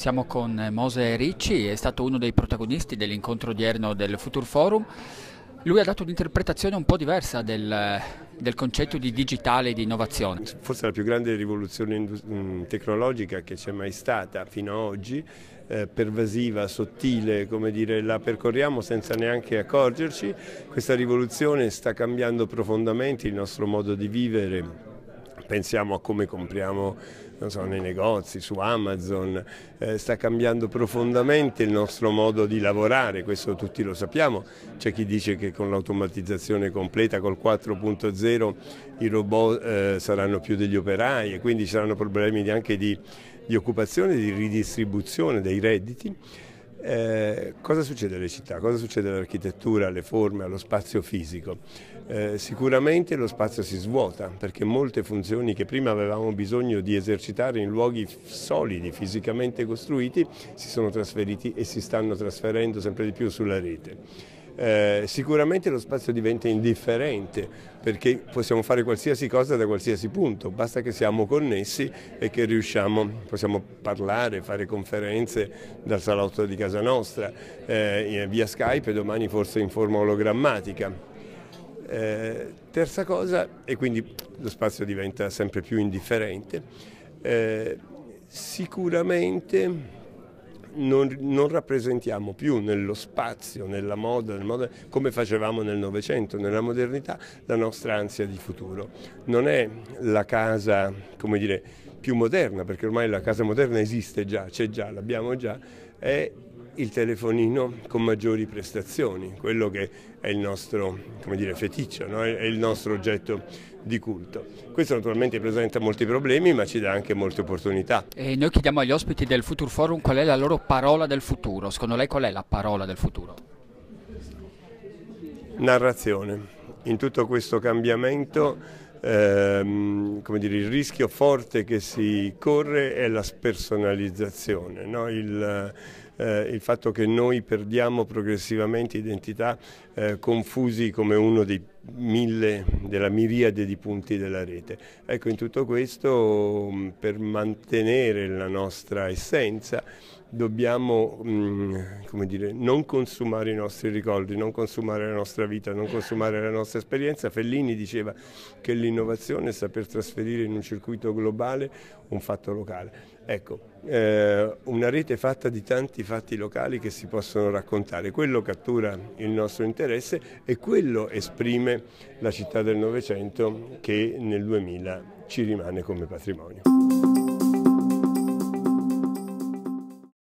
Siamo con eh, Mose Ricci, è stato uno dei protagonisti dell'incontro odierno del Futur Forum. Lui ha dato un'interpretazione un po' diversa del, eh, del concetto di digitale e di innovazione. Forse la più grande rivoluzione mm, tecnologica che c'è mai stata fino ad oggi, eh, pervasiva, sottile, come dire, la percorriamo senza neanche accorgerci. Questa rivoluzione sta cambiando profondamente il nostro modo di vivere pensiamo a come compriamo so, nei negozi, su Amazon, eh, sta cambiando profondamente il nostro modo di lavorare, questo tutti lo sappiamo, c'è chi dice che con l'automatizzazione completa, col 4.0, i robot eh, saranno più degli operai e quindi ci saranno problemi anche di, di occupazione, di ridistribuzione dei redditi. Eh, cosa succede alle città? Cosa succede all'architettura, alle forme, allo spazio fisico? Eh, sicuramente lo spazio si svuota perché molte funzioni che prima avevamo bisogno di esercitare in luoghi solidi, fisicamente costruiti, si sono trasferiti e si stanno trasferendo sempre di più sulla rete eh, sicuramente lo spazio diventa indifferente perché possiamo fare qualsiasi cosa da qualsiasi punto, basta che siamo connessi e che riusciamo, possiamo parlare, fare conferenze dal salotto di casa nostra, eh, via Skype e domani forse in forma ologrammatica. Eh, terza cosa, e quindi lo spazio diventa sempre più indifferente, eh, sicuramente non, non rappresentiamo più nello spazio, nella moda, nel modo, come facevamo nel Novecento, nella modernità, la nostra ansia di futuro. Non è la casa, come dire, più moderna, perché ormai la casa moderna esiste già, c'è già, l'abbiamo già, è il telefonino con maggiori prestazioni, quello che è il nostro dire, feticcio, no? è il nostro oggetto di culto. Questo naturalmente presenta molti problemi ma ci dà anche molte opportunità. E noi chiediamo agli ospiti del Future Forum qual è la loro parola del futuro, secondo lei qual è la parola del futuro? Narrazione. In tutto questo cambiamento ehm, dire, il rischio forte che si corre è la spersonalizzazione, no? il, eh, il fatto che noi perdiamo progressivamente identità eh, confusi come uno dei mille, della miriade di punti della rete. Ecco, in tutto questo per mantenere la nostra essenza dobbiamo mh, mm, dire, non consumare i nostri ricordi, non consumare la nostra vita, non consumare la nostra esperienza. Fellini diceva che l'innovazione è saper trasferire in un circuito globale un fatto locale. Ecco, eh, una rete fatta di tanti fatti locali che si possono raccontare, quello cattura il nostro interesse e quello esprime la città del Novecento che nel 2000 ci rimane come patrimonio.